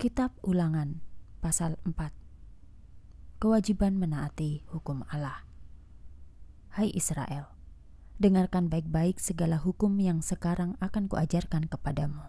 Kitab Ulangan pasal 4 Kewajiban menaati hukum Allah Hai Israel, dengarkan baik-baik segala hukum yang sekarang akan kuajarkan kepadamu.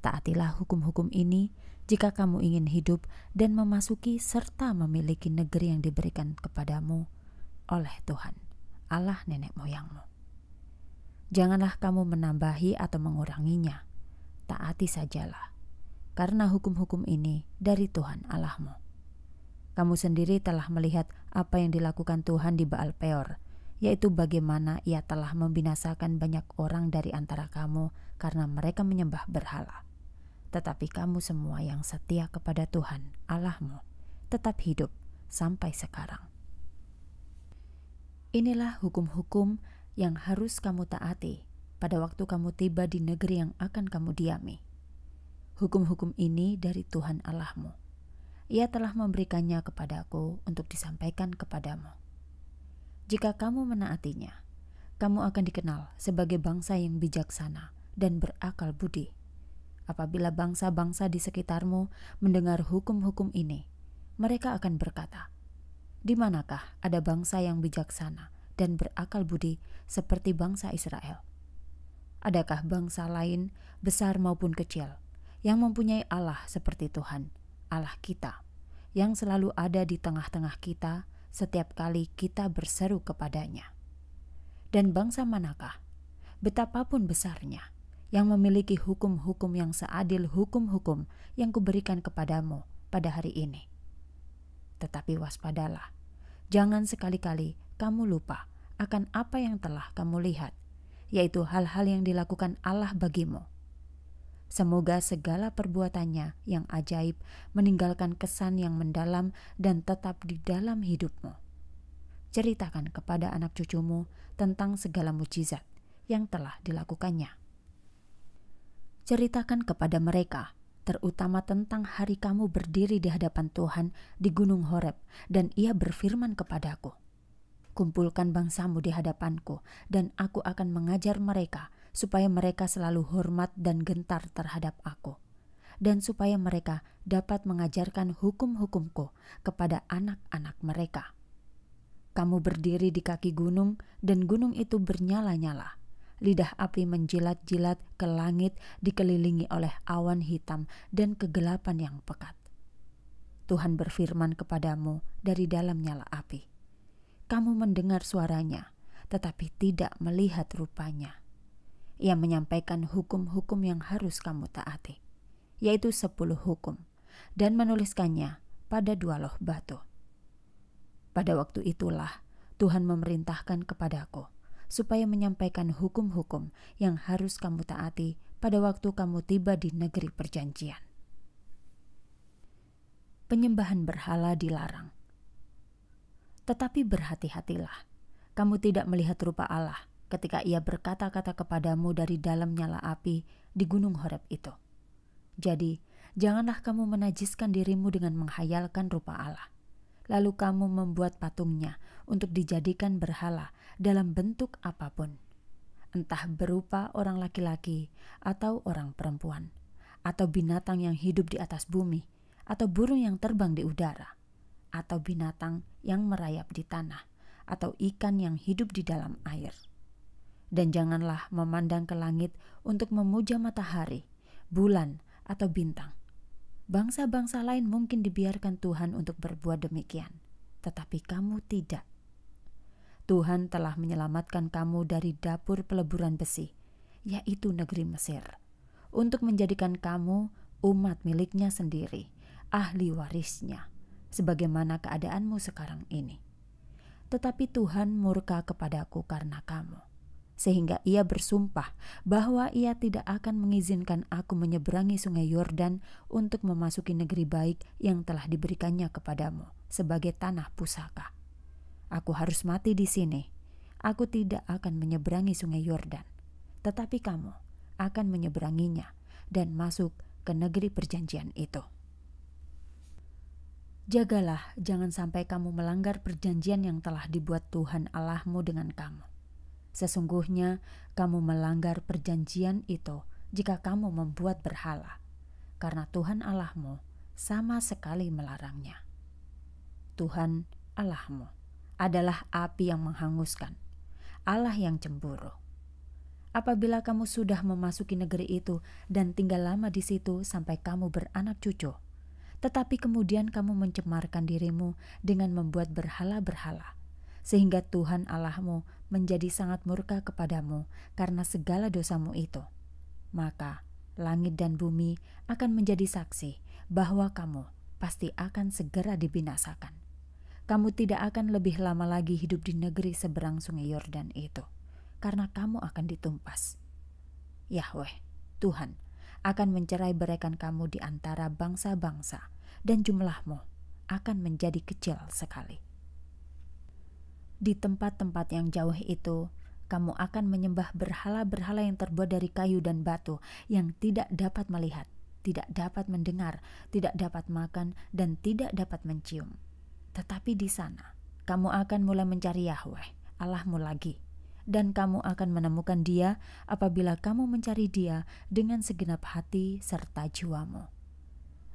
Taatilah hukum-hukum ini jika kamu ingin hidup dan memasuki serta memiliki negeri yang diberikan kepadamu oleh Tuhan, Allah nenek moyangmu. Janganlah kamu menambahi atau menguranginya, taati sajalah karena hukum-hukum ini dari Tuhan Allahmu. Kamu sendiri telah melihat apa yang dilakukan Tuhan di Baal Peor, yaitu bagaimana ia telah membinasakan banyak orang dari antara kamu karena mereka menyembah berhala. Tetapi kamu semua yang setia kepada Tuhan Allahmu tetap hidup sampai sekarang. Inilah hukum-hukum yang harus kamu taati pada waktu kamu tiba di negeri yang akan kamu diami hukum-hukum ini dari Tuhan Allahmu. Ia telah memberikannya kepadaku untuk disampaikan kepadamu. Jika kamu menaatinya, kamu akan dikenal sebagai bangsa yang bijaksana dan berakal budi. Apabila bangsa-bangsa di sekitarmu mendengar hukum-hukum ini, mereka akan berkata, "Di manakah ada bangsa yang bijaksana dan berakal budi seperti bangsa Israel? Adakah bangsa lain, besar maupun kecil?" yang mempunyai Allah seperti Tuhan, Allah kita, yang selalu ada di tengah-tengah kita setiap kali kita berseru kepadanya. Dan bangsa manakah, betapapun besarnya, yang memiliki hukum-hukum yang seadil hukum-hukum yang kuberikan kepadamu pada hari ini. Tetapi waspadalah, jangan sekali-kali kamu lupa akan apa yang telah kamu lihat, yaitu hal-hal yang dilakukan Allah bagimu Semoga segala perbuatannya yang ajaib meninggalkan kesan yang mendalam dan tetap di dalam hidupmu. Ceritakan kepada anak cucumu tentang segala mujizat yang telah dilakukannya. Ceritakan kepada mereka, terutama tentang hari kamu berdiri di hadapan Tuhan di Gunung Horeb, dan Ia berfirman kepadaku, "Kumpulkan bangsamu di hadapanku, dan Aku akan mengajar mereka." supaya mereka selalu hormat dan gentar terhadap aku, dan supaya mereka dapat mengajarkan hukum-hukumku kepada anak-anak mereka. Kamu berdiri di kaki gunung, dan gunung itu bernyala-nyala. Lidah api menjilat-jilat ke langit, dikelilingi oleh awan hitam dan kegelapan yang pekat. Tuhan berfirman kepadamu dari dalam nyala api. Kamu mendengar suaranya, tetapi tidak melihat rupanya ia menyampaikan hukum-hukum yang harus kamu taati, yaitu sepuluh hukum, dan menuliskannya pada dua loh batu. Pada waktu itulah Tuhan memerintahkan kepadaku supaya menyampaikan hukum-hukum yang harus kamu taati pada waktu kamu tiba di negeri perjanjian. Penyembahan berhala dilarang. Tetapi berhati-hatilah, kamu tidak melihat rupa Allah, ketika ia berkata-kata kepadamu dari dalam nyala api di gunung Horeb itu. Jadi, janganlah kamu menajiskan dirimu dengan menghayalkan rupa Allah. Lalu kamu membuat patungnya untuk dijadikan berhala dalam bentuk apapun. Entah berupa orang laki-laki atau orang perempuan, atau binatang yang hidup di atas bumi, atau burung yang terbang di udara, atau binatang yang merayap di tanah, atau ikan yang hidup di dalam air dan janganlah memandang ke langit untuk memuja matahari, bulan, atau bintang. Bangsa-bangsa lain mungkin dibiarkan Tuhan untuk berbuat demikian, tetapi kamu tidak. Tuhan telah menyelamatkan kamu dari dapur peleburan besi, yaitu negeri Mesir, untuk menjadikan kamu umat miliknya sendiri, ahli warisnya, sebagaimana keadaanmu sekarang ini. Tetapi Tuhan murka kepadaku karena kamu sehingga ia bersumpah bahwa ia tidak akan mengizinkan aku menyeberangi sungai Yordan untuk memasuki negeri baik yang telah diberikannya kepadamu sebagai tanah pusaka. Aku harus mati di sini. Aku tidak akan menyeberangi sungai Yordan, tetapi kamu akan menyeberanginya dan masuk ke negeri perjanjian itu. Jagalah, jangan sampai kamu melanggar perjanjian yang telah dibuat Tuhan Allahmu dengan kamu Sesungguhnya kamu melanggar perjanjian itu jika kamu membuat berhala, karena Tuhan Allahmu sama sekali melarangnya. Tuhan Allahmu adalah api yang menghanguskan, Allah yang cemburu. Apabila kamu sudah memasuki negeri itu dan tinggal lama di situ sampai kamu beranak cucu, tetapi kemudian kamu mencemarkan dirimu dengan membuat berhala-berhala, sehingga Tuhan Allahmu menjadi sangat murka kepadamu karena segala dosamu itu. Maka langit dan bumi akan menjadi saksi bahwa kamu pasti akan segera dibinasakan. Kamu tidak akan lebih lama lagi hidup di negeri seberang Sungai Yordan itu, karena kamu akan ditumpas. Yahweh, Tuhan, akan mencerai berikan kamu di antara bangsa-bangsa, dan jumlahmu akan menjadi kecil sekali. Di tempat-tempat yang jauh itu, kamu akan menyembah berhala-berhala yang terbuat dari kayu dan batu yang tidak dapat melihat, tidak dapat mendengar, tidak dapat makan, dan tidak dapat mencium. Tetapi di sana, kamu akan mulai mencari Yahweh, Allahmu lagi, dan kamu akan menemukan Dia apabila kamu mencari Dia dengan segenap hati serta jiwamu.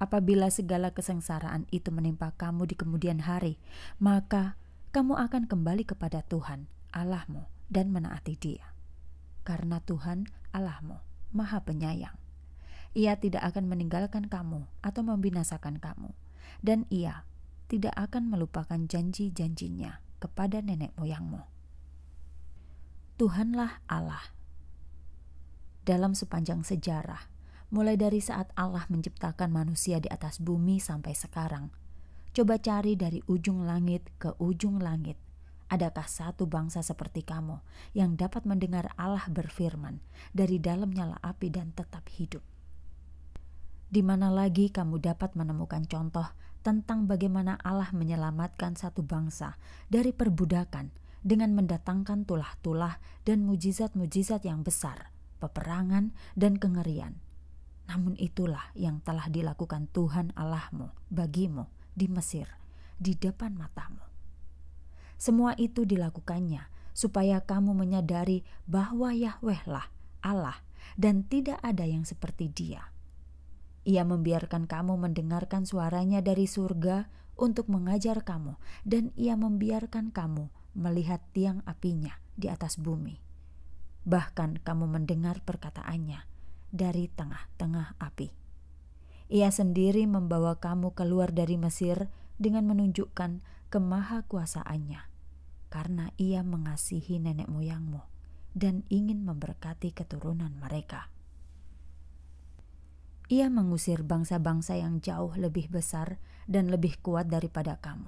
Apabila segala kesengsaraan itu menimpa kamu di kemudian hari, maka kamu akan kembali kepada Tuhan Allahmu dan menaati Dia. Karena Tuhan Allahmu Maha Penyayang. Ia tidak akan meninggalkan kamu atau membinasakan kamu, dan Ia tidak akan melupakan janji-janjinya kepada nenek moyangmu. Tuhanlah Allah. Dalam sepanjang sejarah, mulai dari saat Allah menciptakan manusia di atas bumi sampai sekarang, Coba cari dari ujung langit ke ujung langit. Adakah satu bangsa seperti kamu yang dapat mendengar Allah berfirman dari dalam nyala api dan tetap hidup? Di mana lagi kamu dapat menemukan contoh tentang bagaimana Allah menyelamatkan satu bangsa dari perbudakan dengan mendatangkan tulah-tulah dan mujizat-mujizat yang besar, peperangan, dan kengerian? Namun itulah yang telah dilakukan Tuhan Allahmu bagimu di Mesir di depan matamu. Semua itu dilakukannya supaya kamu menyadari bahwa Yahweh lah Allah dan tidak ada yang seperti Dia. Ia membiarkan kamu mendengarkan suaranya dari surga untuk mengajar kamu, dan Ia membiarkan kamu melihat tiang apinya di atas bumi. Bahkan kamu mendengar perkataannya dari tengah-tengah api. Ia sendiri membawa kamu keluar dari Mesir dengan menunjukkan kemahakuasaannya, karena ia mengasihi nenek moyangmu dan ingin memberkati keturunan mereka. Ia mengusir bangsa-bangsa yang jauh lebih besar dan lebih kuat daripada kamu,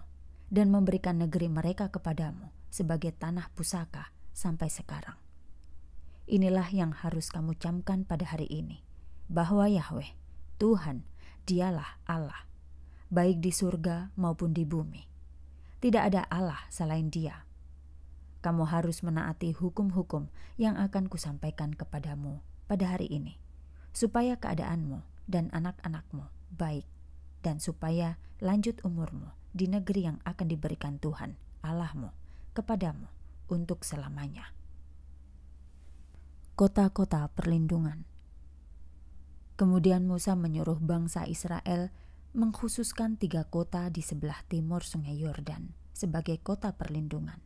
dan memberikan negeri mereka kepadamu sebagai tanah pusaka sampai sekarang. Inilah yang harus kamu camkan pada hari ini, bahwa Yahweh, Tuhan, dialah Allah, baik di surga maupun di bumi. Tidak ada Allah selain dia. Kamu harus menaati hukum-hukum yang akan kusampaikan kepadamu pada hari ini, supaya keadaanmu dan anak-anakmu baik, dan supaya lanjut umurmu di negeri yang akan diberikan Tuhan Allahmu kepadamu untuk selamanya. Kota-kota perlindungan. Kemudian Musa menyuruh bangsa Israel mengkhususkan tiga kota di sebelah timur Sungai Yordan sebagai kota perlindungan.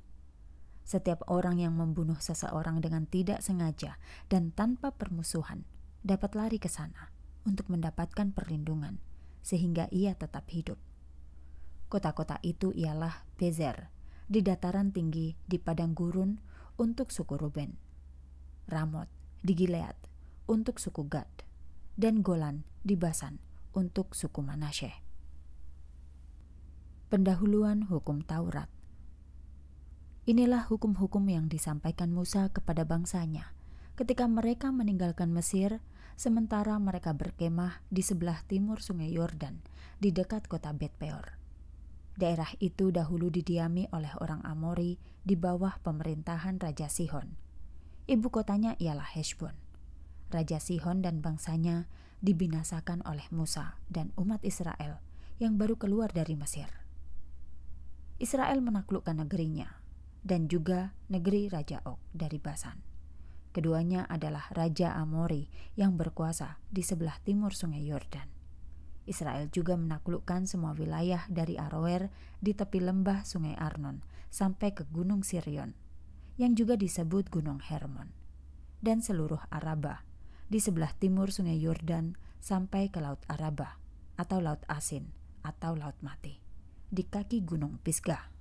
Setiap orang yang membunuh seseorang dengan tidak sengaja dan tanpa permusuhan dapat lari ke sana untuk mendapatkan perlindungan, sehingga ia tetap hidup. Kota-kota itu ialah Bezer, di dataran tinggi di padang gurun untuk suku Ruben, Ramot di Gilead untuk suku Gad, dan Golan di Basan untuk suku Manasye. Pendahuluan hukum Taurat Inilah hukum-hukum yang disampaikan Musa kepada bangsanya ketika mereka meninggalkan Mesir, sementara mereka berkemah di sebelah timur sungai Yordan, di dekat kota Betpeor. Daerah itu dahulu didiami oleh orang Amori di bawah pemerintahan Raja Sihon. Ibu kotanya ialah Heshbon. Raja Sihon dan bangsanya dibinasakan oleh Musa dan umat Israel yang baru keluar dari Mesir. Israel menaklukkan negerinya dan juga negeri Raja Og dari Basan. Keduanya adalah Raja Amori yang berkuasa di sebelah timur sungai Yordan. Israel juga menaklukkan semua wilayah dari Aroer di tepi lembah sungai Arnon sampai ke Gunung Sirion, yang juga disebut Gunung Hermon, dan seluruh Arabah di sebelah timur Sungai Yordan sampai ke Laut Araba atau Laut Asin atau Laut Mati di kaki Gunung Pisgah.